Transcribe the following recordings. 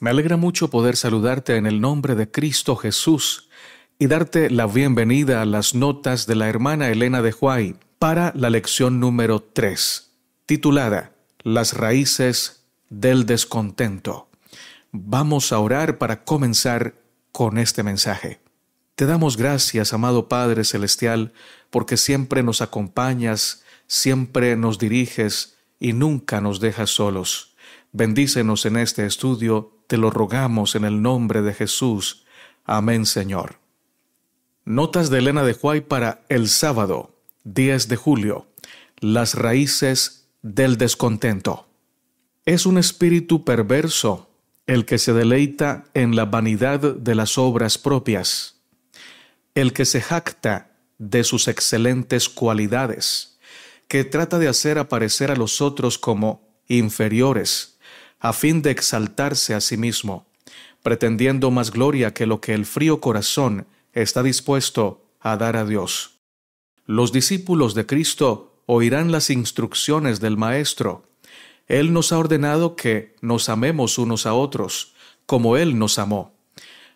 Me alegra mucho poder saludarte en el nombre de Cristo Jesús y darte la bienvenida a las notas de la hermana Elena de Huay para la lección número 3, titulada Las raíces del descontento. Vamos a orar para comenzar con este mensaje. Te damos gracias, amado Padre Celestial, porque siempre nos acompañas, siempre nos diriges y nunca nos dejas solos. Bendícenos en este estudio, te lo rogamos en el nombre de Jesús. Amén, Señor. Notas de Elena de Huay para el sábado, 10 de julio. Las raíces del descontento. Es un espíritu perverso el que se deleita en la vanidad de las obras propias, el que se jacta de sus excelentes cualidades, que trata de hacer aparecer a los otros como inferiores, a fin de exaltarse a sí mismo, pretendiendo más gloria que lo que el frío corazón está dispuesto a dar a Dios. Los discípulos de Cristo oirán las instrucciones del Maestro. Él nos ha ordenado que nos amemos unos a otros, como Él nos amó.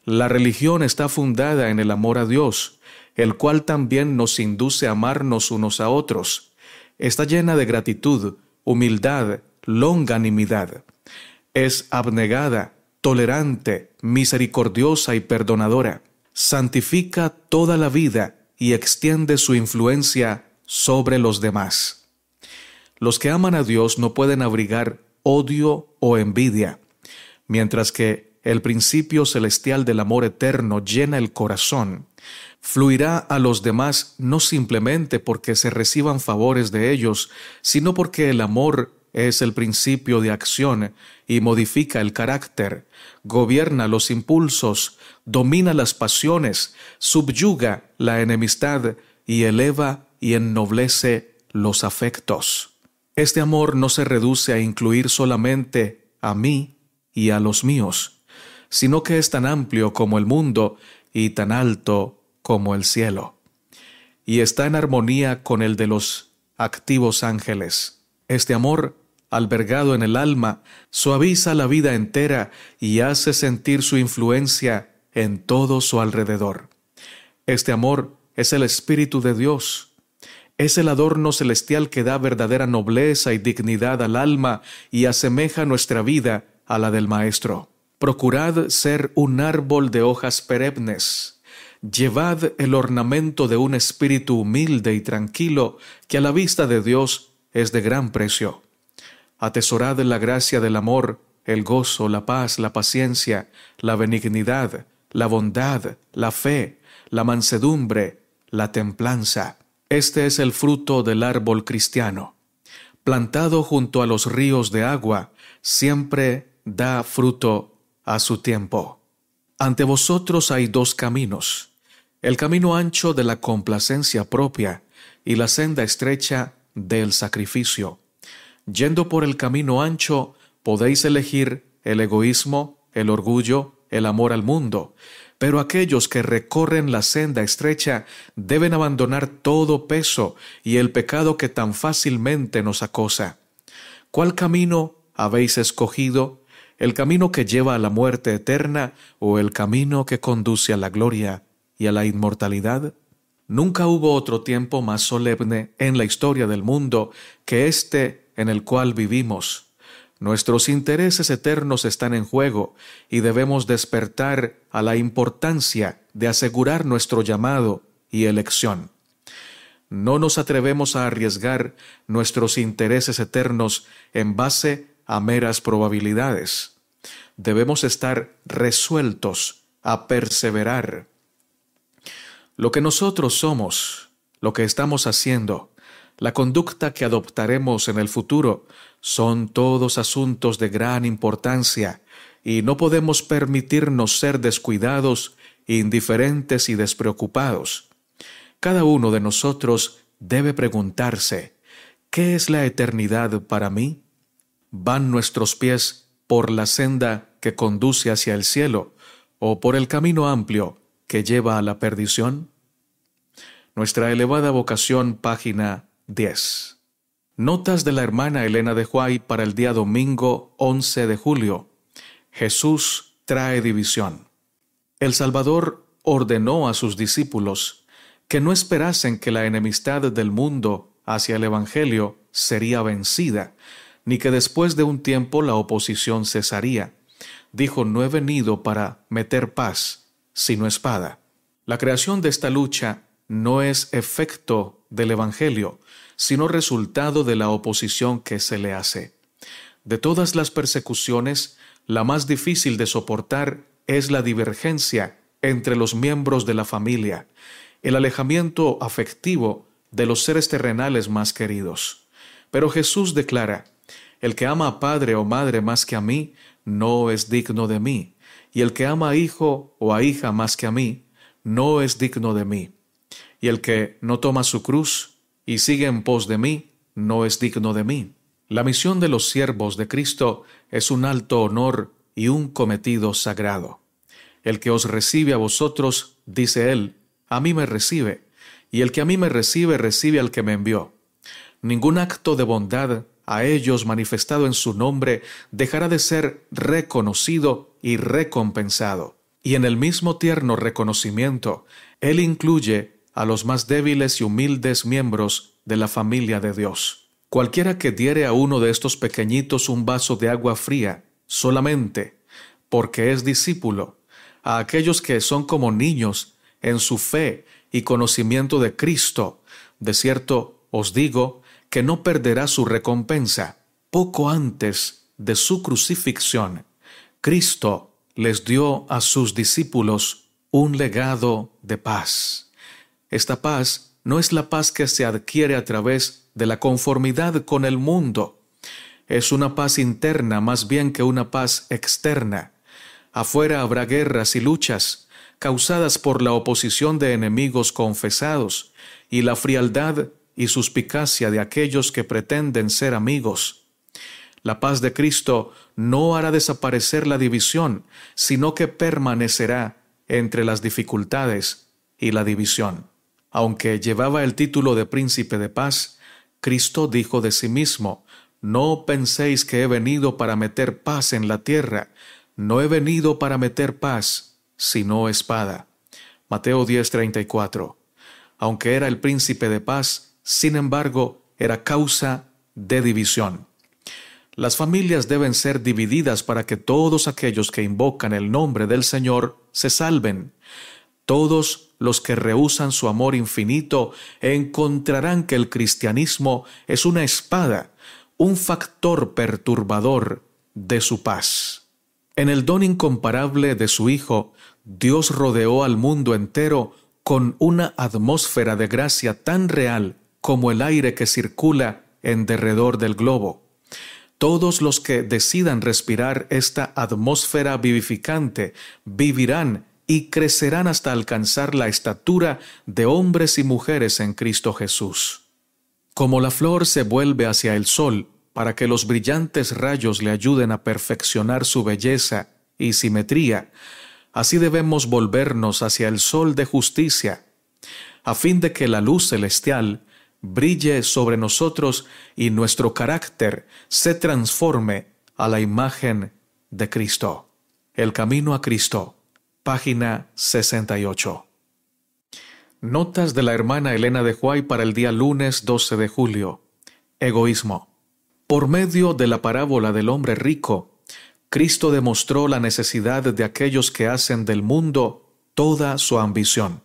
La religión está fundada en el amor a Dios, el cual también nos induce a amarnos unos a otros. Está llena de gratitud, humildad, longanimidad. Es abnegada, tolerante, misericordiosa y perdonadora. Santifica toda la vida y extiende su influencia sobre los demás. Los que aman a Dios no pueden abrigar odio o envidia, mientras que el principio celestial del amor eterno llena el corazón, fluirá a los demás no simplemente porque se reciban favores de ellos, sino porque el amor es el principio de acción y modifica el carácter, gobierna los impulsos, domina las pasiones, subyuga la enemistad y eleva y ennoblece los afectos. Este amor no se reduce a incluir solamente a mí y a los míos, sino que es tan amplio como el mundo y tan alto como el cielo, y está en armonía con el de los activos ángeles. Este amor albergado en el alma, suaviza la vida entera y hace sentir su influencia en todo su alrededor. Este amor es el Espíritu de Dios. Es el adorno celestial que da verdadera nobleza y dignidad al alma y asemeja nuestra vida a la del Maestro. Procurad ser un árbol de hojas perennes. Llevad el ornamento de un espíritu humilde y tranquilo que a la vista de Dios es de gran precio. Atesorad la gracia del amor, el gozo, la paz, la paciencia, la benignidad, la bondad, la fe, la mansedumbre, la templanza. Este es el fruto del árbol cristiano. Plantado junto a los ríos de agua, siempre da fruto a su tiempo. Ante vosotros hay dos caminos, el camino ancho de la complacencia propia y la senda estrecha del sacrificio. Yendo por el camino ancho, podéis elegir el egoísmo, el orgullo, el amor al mundo, pero aquellos que recorren la senda estrecha deben abandonar todo peso y el pecado que tan fácilmente nos acosa. ¿Cuál camino habéis escogido? ¿El camino que lleva a la muerte eterna o el camino que conduce a la gloria y a la inmortalidad? Nunca hubo otro tiempo más solemne en la historia del mundo que este en el cual vivimos. Nuestros intereses eternos están en juego y debemos despertar a la importancia de asegurar nuestro llamado y elección. No nos atrevemos a arriesgar nuestros intereses eternos en base a meras probabilidades. Debemos estar resueltos a perseverar. Lo que nosotros somos, lo que estamos haciendo, la conducta que adoptaremos en el futuro son todos asuntos de gran importancia y no podemos permitirnos ser descuidados, indiferentes y despreocupados. Cada uno de nosotros debe preguntarse, ¿qué es la eternidad para mí? ¿Van nuestros pies por la senda que conduce hacia el cielo o por el camino amplio que lleva a la perdición? Nuestra elevada vocación, página 10. Notas de la hermana Elena de Huay para el día domingo 11 de julio. Jesús trae división. El Salvador ordenó a sus discípulos que no esperasen que la enemistad del mundo hacia el Evangelio sería vencida, ni que después de un tiempo la oposición cesaría. Dijo, no he venido para meter paz, sino espada. La creación de esta lucha no es efecto del Evangelio, sino resultado de la oposición que se le hace. De todas las persecuciones, la más difícil de soportar es la divergencia entre los miembros de la familia, el alejamiento afectivo de los seres terrenales más queridos. Pero Jesús declara, el que ama a padre o madre más que a mí, no es digno de mí, y el que ama a hijo o a hija más que a mí, no es digno de mí y el que no toma su cruz y sigue en pos de mí, no es digno de mí. La misión de los siervos de Cristo es un alto honor y un cometido sagrado. El que os recibe a vosotros, dice él, a mí me recibe, y el que a mí me recibe, recibe al que me envió. Ningún acto de bondad a ellos manifestado en su nombre dejará de ser reconocido y recompensado. Y en el mismo tierno reconocimiento, Él incluye a los más débiles y humildes miembros de la familia de Dios. Cualquiera que diere a uno de estos pequeñitos un vaso de agua fría, solamente, porque es discípulo, a aquellos que son como niños en su fe y conocimiento de Cristo, de cierto os digo que no perderá su recompensa. Poco antes de su crucifixión, Cristo les dio a sus discípulos un legado de paz. Esta paz no es la paz que se adquiere a través de la conformidad con el mundo. Es una paz interna más bien que una paz externa. Afuera habrá guerras y luchas, causadas por la oposición de enemigos confesados y la frialdad y suspicacia de aquellos que pretenden ser amigos. La paz de Cristo no hará desaparecer la división, sino que permanecerá entre las dificultades y la división. Aunque llevaba el título de príncipe de paz, Cristo dijo de sí mismo, No penséis que he venido para meter paz en la tierra, no he venido para meter paz, sino espada. Mateo 10:34. Aunque era el príncipe de paz, sin embargo, era causa de división. Las familias deben ser divididas para que todos aquellos que invocan el nombre del Señor se salven. Todos los que rehúsan su amor infinito encontrarán que el cristianismo es una espada, un factor perturbador de su paz. En el don incomparable de su Hijo, Dios rodeó al mundo entero con una atmósfera de gracia tan real como el aire que circula en derredor del globo. Todos los que decidan respirar esta atmósfera vivificante vivirán y crecerán hasta alcanzar la estatura de hombres y mujeres en Cristo Jesús. Como la flor se vuelve hacia el sol para que los brillantes rayos le ayuden a perfeccionar su belleza y simetría, así debemos volvernos hacia el sol de justicia, a fin de que la luz celestial brille sobre nosotros y nuestro carácter se transforme a la imagen de Cristo. El camino a Cristo página 68. Notas de la hermana Elena de Huay para el día lunes 12 de julio. Egoísmo. Por medio de la parábola del hombre rico, Cristo demostró la necesidad de aquellos que hacen del mundo toda su ambición.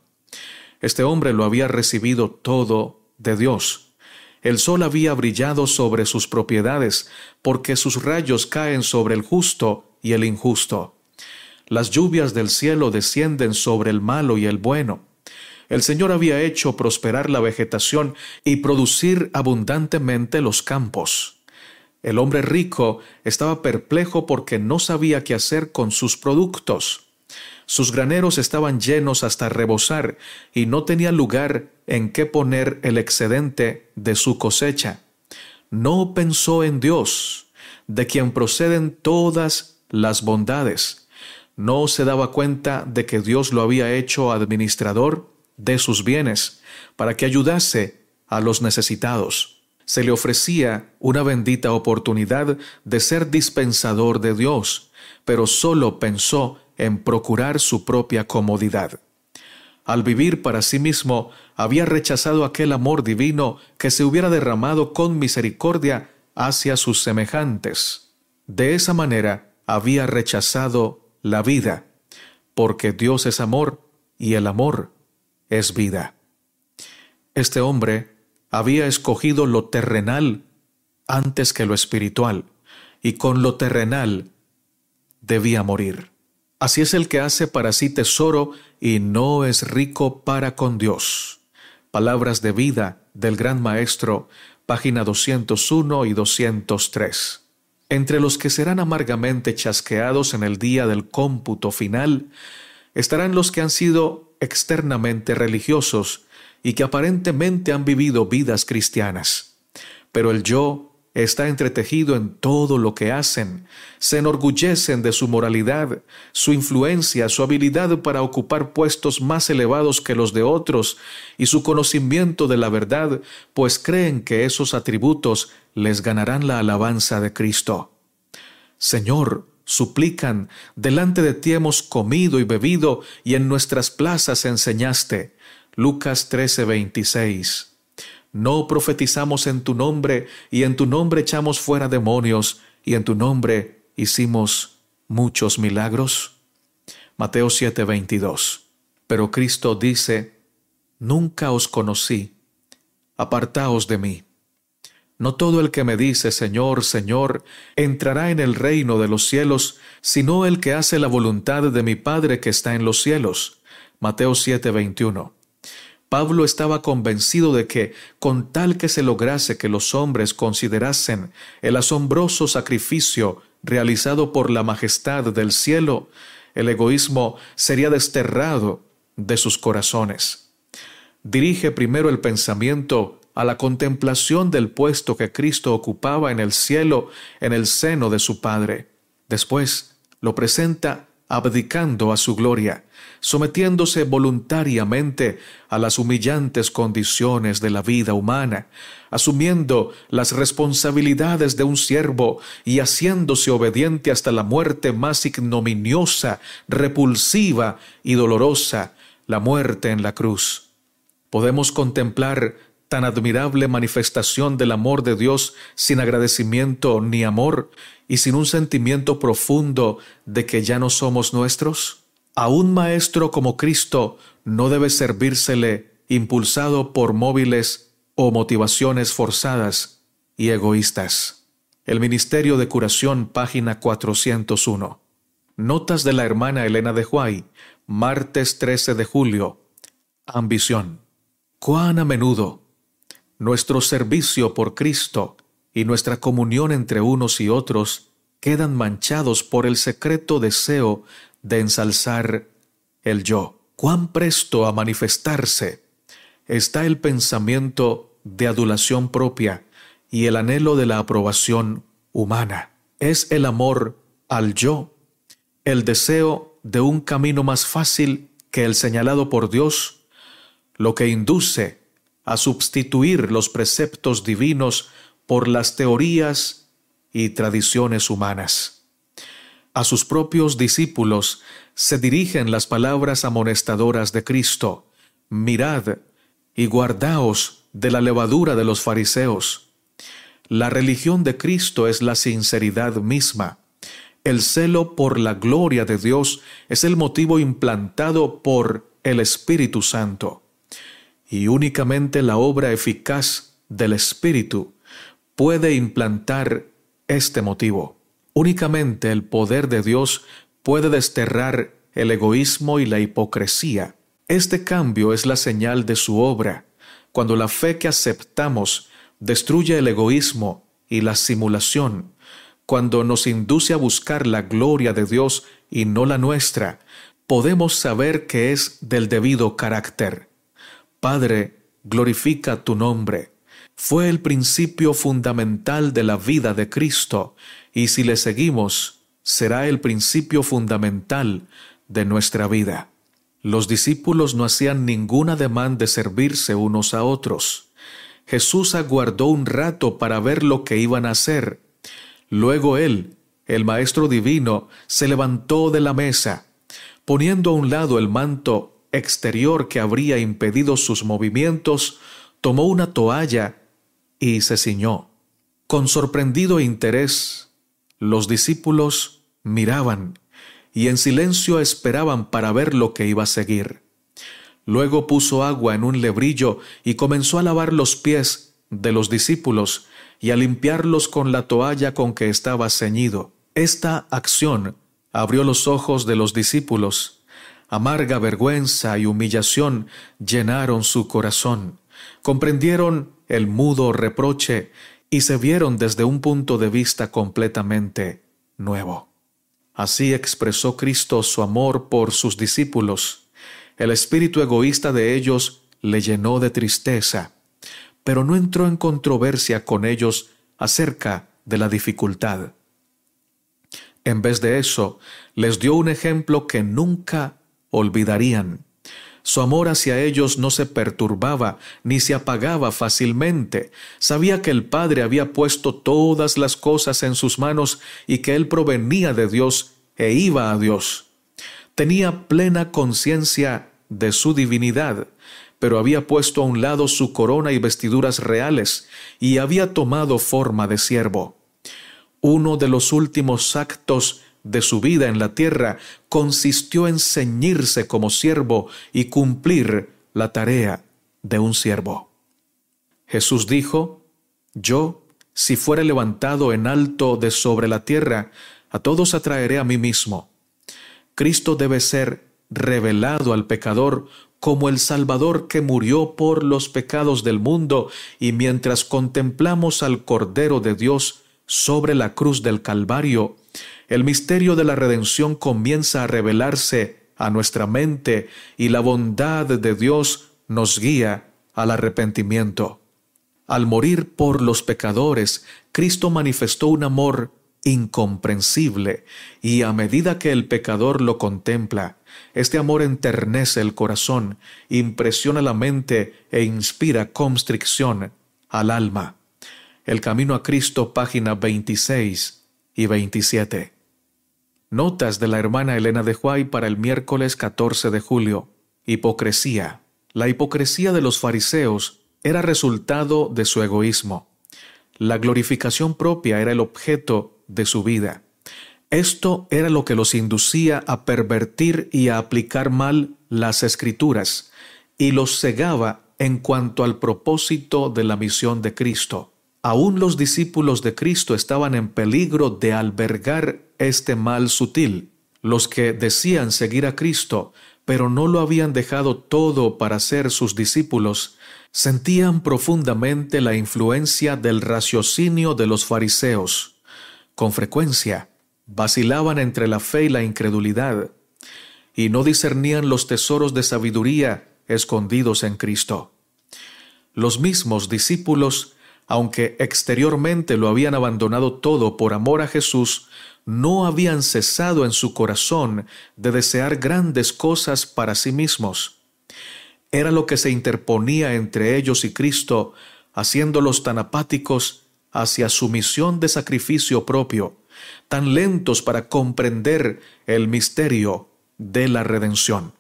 Este hombre lo había recibido todo de Dios. El sol había brillado sobre sus propiedades, porque sus rayos caen sobre el justo y el injusto. Las lluvias del cielo descienden sobre el malo y el bueno. El Señor había hecho prosperar la vegetación y producir abundantemente los campos. El hombre rico estaba perplejo porque no sabía qué hacer con sus productos. Sus graneros estaban llenos hasta rebosar y no tenía lugar en qué poner el excedente de su cosecha. No pensó en Dios, de quien proceden todas las bondades no se daba cuenta de que Dios lo había hecho administrador de sus bienes para que ayudase a los necesitados. Se le ofrecía una bendita oportunidad de ser dispensador de Dios, pero solo pensó en procurar su propia comodidad. Al vivir para sí mismo, había rechazado aquel amor divino que se hubiera derramado con misericordia hacia sus semejantes. De esa manera, había rechazado la vida, porque Dios es amor y el amor es vida. Este hombre había escogido lo terrenal antes que lo espiritual, y con lo terrenal debía morir. Así es el que hace para sí tesoro y no es rico para con Dios. Palabras de vida del Gran Maestro, página 201 y 203. Entre los que serán amargamente chasqueados en el día del cómputo final, estarán los que han sido externamente religiosos y que aparentemente han vivido vidas cristianas. Pero el yo está entretejido en todo lo que hacen. Se enorgullecen de su moralidad, su influencia, su habilidad para ocupar puestos más elevados que los de otros y su conocimiento de la verdad, pues creen que esos atributos les ganarán la alabanza de Cristo. Señor, suplican, delante de ti hemos comido y bebido y en nuestras plazas enseñaste. Lucas 13:26 no profetizamos en tu nombre, y en tu nombre echamos fuera demonios, y en tu nombre hicimos muchos milagros. Mateo 7:22. Pero Cristo dice, Nunca os conocí, apartaos de mí. No todo el que me dice, Señor, Señor, entrará en el reino de los cielos, sino el que hace la voluntad de mi Padre que está en los cielos. Mateo 7:21. Pablo estaba convencido de que, con tal que se lograse que los hombres considerasen el asombroso sacrificio realizado por la majestad del cielo, el egoísmo sería desterrado de sus corazones. Dirige primero el pensamiento a la contemplación del puesto que Cristo ocupaba en el cielo, en el seno de su Padre. Después lo presenta abdicando a su gloria, sometiéndose voluntariamente a las humillantes condiciones de la vida humana, asumiendo las responsabilidades de un siervo y haciéndose obediente hasta la muerte más ignominiosa, repulsiva y dolorosa, la muerte en la cruz. Podemos contemplar tan admirable manifestación del amor de Dios sin agradecimiento ni amor y sin un sentimiento profundo de que ya no somos nuestros? A un maestro como Cristo no debe servírsele impulsado por móviles o motivaciones forzadas y egoístas. El Ministerio de Curación, página 401. Notas de la hermana Elena de Huay, martes 13 de julio. Ambición. Cuán a menudo nuestro servicio por Cristo y nuestra comunión entre unos y otros quedan manchados por el secreto deseo de ensalzar el yo. Cuán presto a manifestarse está el pensamiento de adulación propia y el anhelo de la aprobación humana. Es el amor al yo, el deseo de un camino más fácil que el señalado por Dios, lo que induce a sustituir los preceptos divinos por las teorías y tradiciones humanas. A sus propios discípulos se dirigen las palabras amonestadoras de Cristo, mirad y guardaos de la levadura de los fariseos. La religión de Cristo es la sinceridad misma. El celo por la gloria de Dios es el motivo implantado por el Espíritu Santo y únicamente la obra eficaz del Espíritu puede implantar este motivo. Únicamente el poder de Dios puede desterrar el egoísmo y la hipocresía. Este cambio es la señal de su obra. Cuando la fe que aceptamos destruye el egoísmo y la simulación, cuando nos induce a buscar la gloria de Dios y no la nuestra, podemos saber que es del debido carácter. Padre, glorifica tu nombre. Fue el principio fundamental de la vida de Cristo, y si le seguimos, será el principio fundamental de nuestra vida. Los discípulos no hacían ningún demanda de servirse unos a otros. Jesús aguardó un rato para ver lo que iban a hacer. Luego él, el Maestro Divino, se levantó de la mesa. Poniendo a un lado el manto, exterior que habría impedido sus movimientos, tomó una toalla y se ciñó. Con sorprendido interés, los discípulos miraban y en silencio esperaban para ver lo que iba a seguir. Luego puso agua en un lebrillo y comenzó a lavar los pies de los discípulos y a limpiarlos con la toalla con que estaba ceñido. Esta acción abrió los ojos de los discípulos amarga vergüenza y humillación llenaron su corazón, comprendieron el mudo reproche y se vieron desde un punto de vista completamente nuevo. Así expresó Cristo su amor por sus discípulos. El espíritu egoísta de ellos le llenó de tristeza, pero no entró en controversia con ellos acerca de la dificultad. En vez de eso, les dio un ejemplo que nunca olvidarían. Su amor hacia ellos no se perturbaba ni se apagaba fácilmente. Sabía que el Padre había puesto todas las cosas en sus manos y que Él provenía de Dios e iba a Dios. Tenía plena conciencia de su divinidad, pero había puesto a un lado su corona y vestiduras reales y había tomado forma de siervo. Uno de los últimos actos de su vida en la tierra consistió en ceñirse como siervo y cumplir la tarea de un siervo. Jesús dijo, Yo, si fuere levantado en alto de sobre la tierra, a todos atraeré a mí mismo. Cristo debe ser revelado al pecador como el Salvador que murió por los pecados del mundo, y mientras contemplamos al Cordero de Dios sobre la cruz del Calvario, el misterio de la redención comienza a revelarse a nuestra mente y la bondad de Dios nos guía al arrepentimiento. Al morir por los pecadores, Cristo manifestó un amor incomprensible y a medida que el pecador lo contempla, este amor enternece el corazón, impresiona la mente e inspira constricción al alma. El camino a Cristo, página 26 y 27. Notas de la hermana Elena de Huay para el miércoles 14 de julio. Hipocresía. La hipocresía de los fariseos era resultado de su egoísmo. La glorificación propia era el objeto de su vida. Esto era lo que los inducía a pervertir y a aplicar mal las escrituras, y los cegaba en cuanto al propósito de la misión de Cristo aún los discípulos de Cristo estaban en peligro de albergar este mal sutil. Los que decían seguir a Cristo, pero no lo habían dejado todo para ser sus discípulos, sentían profundamente la influencia del raciocinio de los fariseos. Con frecuencia, vacilaban entre la fe y la incredulidad, y no discernían los tesoros de sabiduría escondidos en Cristo. Los mismos discípulos aunque exteriormente lo habían abandonado todo por amor a Jesús, no habían cesado en su corazón de desear grandes cosas para sí mismos. Era lo que se interponía entre ellos y Cristo, haciéndolos tan apáticos hacia su misión de sacrificio propio, tan lentos para comprender el misterio de la redención.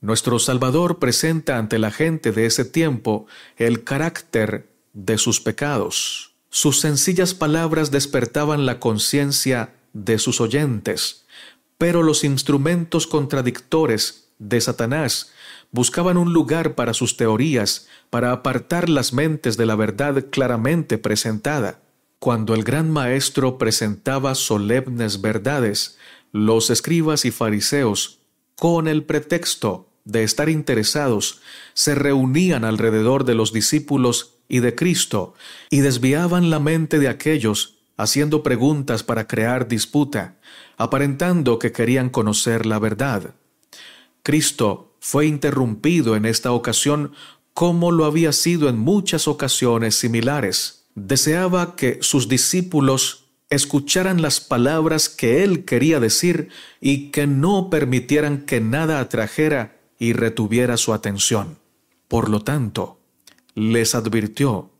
Nuestro Salvador presenta ante la gente de ese tiempo el carácter de sus pecados. Sus sencillas palabras despertaban la conciencia de sus oyentes, pero los instrumentos contradictores de Satanás buscaban un lugar para sus teorías, para apartar las mentes de la verdad claramente presentada. Cuando el gran maestro presentaba solemnes verdades, los escribas y fariseos, con el pretexto de estar interesados, se reunían alrededor de los discípulos y de Cristo y desviaban la mente de aquellos haciendo preguntas para crear disputa, aparentando que querían conocer la verdad. Cristo fue interrumpido en esta ocasión como lo había sido en muchas ocasiones similares. Deseaba que sus discípulos escucharan las palabras que él quería decir y que no permitieran que nada atrajera y retuviera su atención. Por lo tanto, les advirtió,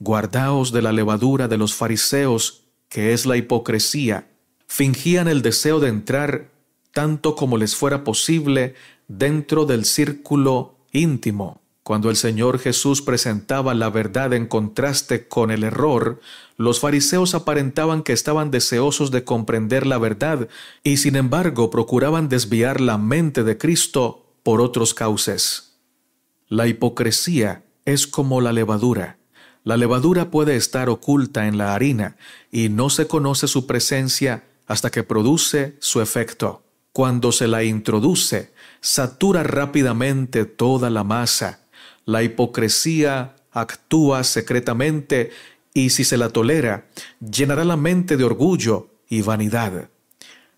Guardaos de la levadura de los fariseos, que es la hipocresía. Fingían el deseo de entrar, tanto como les fuera posible, dentro del círculo íntimo. Cuando el Señor Jesús presentaba la verdad en contraste con el error, los fariseos aparentaban que estaban deseosos de comprender la verdad y sin embargo procuraban desviar la mente de Cristo por otros cauces. La hipocresía es como la levadura. La levadura puede estar oculta en la harina y no se conoce su presencia hasta que produce su efecto. Cuando se la introduce, satura rápidamente toda la masa. La hipocresía actúa secretamente y si se la tolera, llenará la mente de orgullo y vanidad.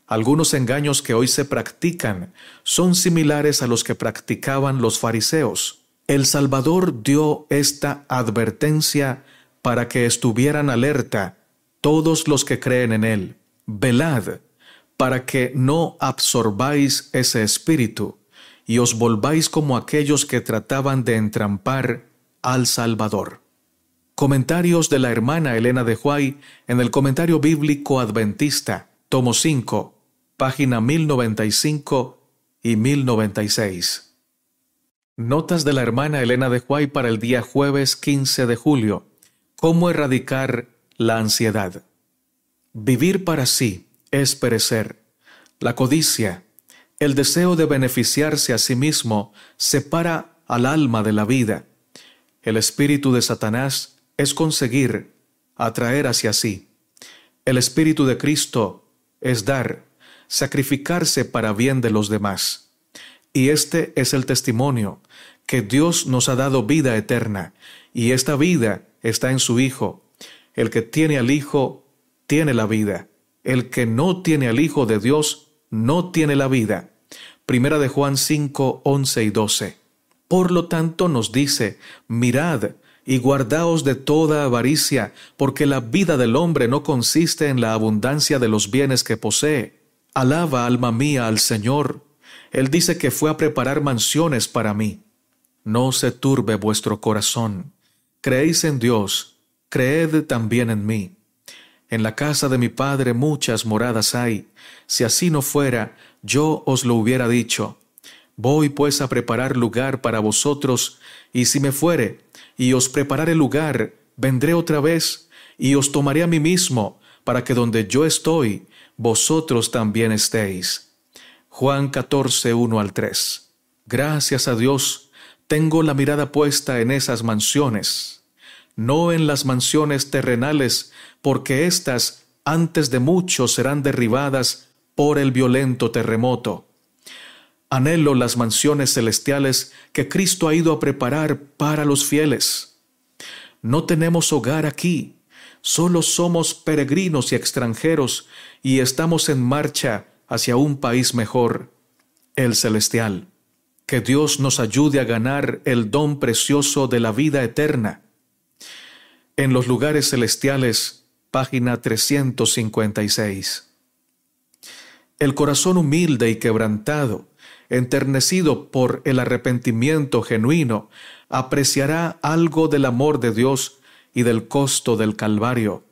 Algunos engaños que hoy se practican son similares a los que practicaban los fariseos. El Salvador dio esta advertencia para que estuvieran alerta todos los que creen en Él. Velad para que no absorbáis ese espíritu y os volváis como aquellos que trataban de entrampar al Salvador. Comentarios de la hermana Elena de Huay en el Comentario Bíblico Adventista, tomo 5, página 1095 y 1096. Notas de la hermana Elena de Huay para el día jueves 15 de julio. ¿Cómo erradicar la ansiedad? Vivir para sí es perecer. La codicia, el deseo de beneficiarse a sí mismo, separa al alma de la vida. El espíritu de Satanás es conseguir, atraer hacia sí. El espíritu de Cristo es dar, sacrificarse para bien de los demás. Y este es el testimonio, que Dios nos ha dado vida eterna, y esta vida está en su Hijo. El que tiene al Hijo, tiene la vida. El que no tiene al Hijo de Dios, no tiene la vida. Primera de Juan 5, 11 y 12. Por lo tanto nos dice, mirad y guardaos de toda avaricia, porque la vida del hombre no consiste en la abundancia de los bienes que posee. Alaba, alma mía, al Señor. Él dice que fue a preparar mansiones para mí. No se turbe vuestro corazón. Creéis en Dios, creed también en mí. En la casa de mi Padre muchas moradas hay. Si así no fuera, yo os lo hubiera dicho. Voy pues a preparar lugar para vosotros, y si me fuere, y os prepararé lugar, vendré otra vez, y os tomaré a mí mismo, para que donde yo estoy, vosotros también estéis. Juan 14, 1 al 3. Gracias a Dios tengo la mirada puesta en esas mansiones, no en las mansiones terrenales, porque éstas antes de mucho serán derribadas por el violento terremoto. Anhelo las mansiones celestiales que Cristo ha ido a preparar para los fieles. No tenemos hogar aquí, solo somos peregrinos y extranjeros y estamos en marcha hacia un país mejor, el celestial. Que Dios nos ayude a ganar el don precioso de la vida eterna. En los lugares celestiales, página 356. El corazón humilde y quebrantado, enternecido por el arrepentimiento genuino, apreciará algo del amor de Dios y del costo del Calvario.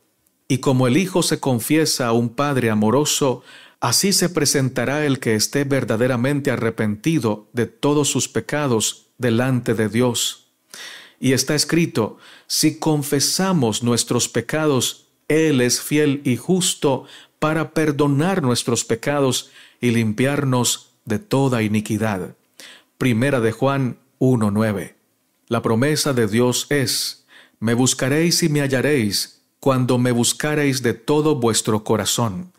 Y como el Hijo se confiesa a un Padre amoroso, Así se presentará el que esté verdaderamente arrepentido de todos sus pecados delante de Dios. Y está escrito, si confesamos nuestros pecados, Él es fiel y justo para perdonar nuestros pecados y limpiarnos de toda iniquidad. Primera de Juan 1.9. La promesa de Dios es, me buscaréis y me hallaréis cuando me buscaréis de todo vuestro corazón.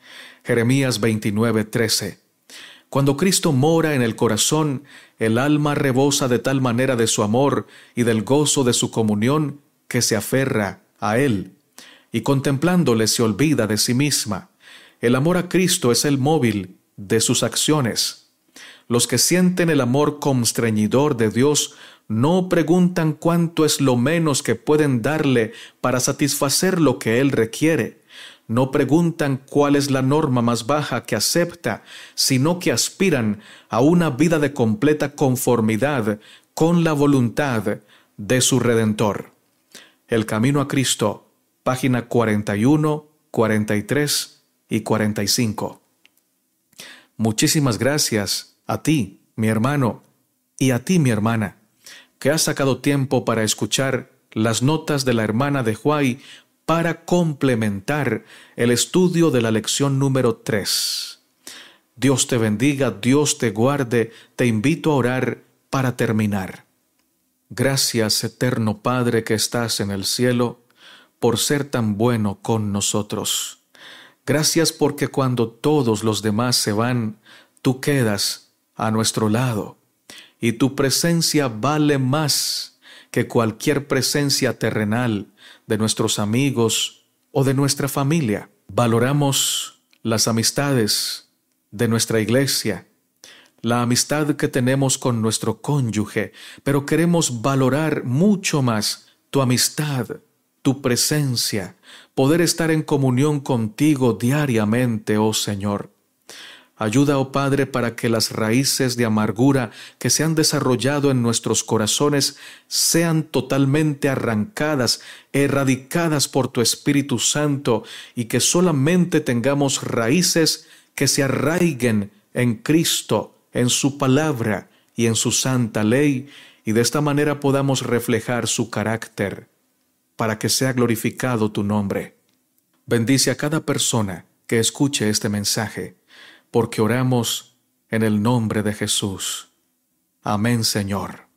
Jeremías 29:13. Cuando Cristo mora en el corazón, el alma rebosa de tal manera de su amor y del gozo de su comunión que se aferra a Él, y contemplándole se olvida de sí misma. El amor a Cristo es el móvil de sus acciones. Los que sienten el amor constreñidor de Dios no preguntan cuánto es lo menos que pueden darle para satisfacer lo que Él requiere no preguntan cuál es la norma más baja que acepta, sino que aspiran a una vida de completa conformidad con la voluntad de su Redentor. El Camino a Cristo, página 41, 43 y 45. Muchísimas gracias a ti, mi hermano, y a ti, mi hermana, que has sacado tiempo para escuchar las notas de la hermana de Huay para complementar el estudio de la lección número 3. Dios te bendiga, Dios te guarde, te invito a orar para terminar. Gracias, eterno Padre que estás en el cielo, por ser tan bueno con nosotros. Gracias porque cuando todos los demás se van, tú quedas a nuestro lado y tu presencia vale más que cualquier presencia terrenal de nuestros amigos o de nuestra familia. Valoramos las amistades de nuestra iglesia, la amistad que tenemos con nuestro cónyuge, pero queremos valorar mucho más tu amistad, tu presencia, poder estar en comunión contigo diariamente, oh Señor. Ayuda, oh Padre, para que las raíces de amargura que se han desarrollado en nuestros corazones sean totalmente arrancadas, erradicadas por tu Espíritu Santo, y que solamente tengamos raíces que se arraiguen en Cristo, en su palabra y en su santa ley, y de esta manera podamos reflejar su carácter, para que sea glorificado tu nombre. Bendice a cada persona que escuche este mensaje porque oramos en el nombre de Jesús. Amén, Señor.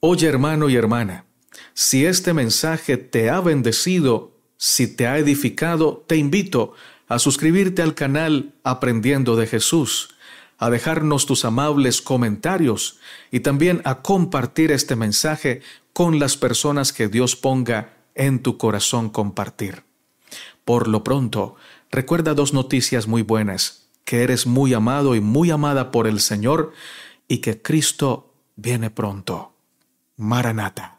Oye, hermano y hermana, si este mensaje te ha bendecido, si te ha edificado, te invito a suscribirte al canal Aprendiendo de Jesús, a dejarnos tus amables comentarios y también a compartir este mensaje con las personas que Dios ponga en tu corazón compartir. Por lo pronto, recuerda dos noticias muy buenas que eres muy amado y muy amada por el Señor y que Cristo viene pronto. Maranata.